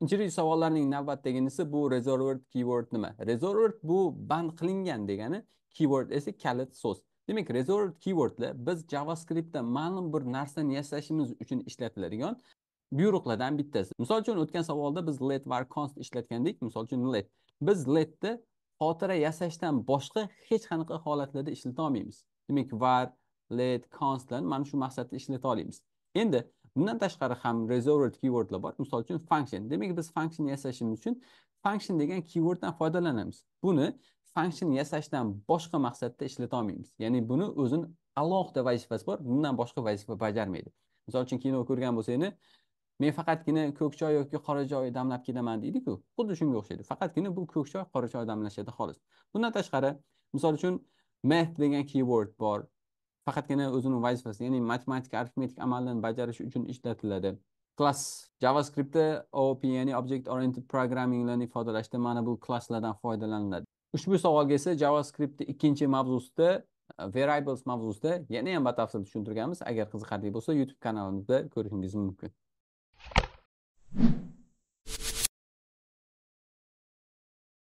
ikkinchi savollarning navbatdaginisi bu reserved keyword nima reserved bu band qilingan degani keyword esa kalit so'z demak reserved keywordlar biz javascriptda ma'lum bir narsani yasashimiz uchun ishlatiladigan buyruqlardan bittasi misol uchun o'tgan savolda biz let var const ishlatgandik misol uchun let biz letni xotira yasashdan boshqa hech qanaqa holatlarda ishlata olmaymiz demak var let constlarni mana shu maqsadda ishlata olamiz endi bundan tashqari ham reserved keywordlar bor misol uchun function demak biz function yasashimiz uchun function degan keyworddan foydalanamiz buni function yasashdan boshqa maqsadda ishlata olmaymiz ya'ni buni o'zini alohida vazifasi bor bundan boshqa vazifa bajarmaydi misol uchun kino ko'rgan bo'lsangiz men faqatgina ko'k choy yoki qora choy damlab ketaman deydiku xuddi shunga o'xshaydi faqatgina bu ko'k choy qora choy damlashadi xolos bundan tashqari misol uchun math degan keyword bor faqatgina o'zini vazifasi ya'ni matematika arifmetik amallarni bajarish uchun ishlatiladi klass javascriptda oop ya'ni object oriented programminglarni ifodalashda mana bu klasslardan foydalaniladi ushbu savolga esa javascriptni ikkinchi mavzusida variables mavzusida yana ham batafsil tushuntirganmiz agar qiziqarli bo'lsa youtube kanalimizda ko'rishingiz mumkin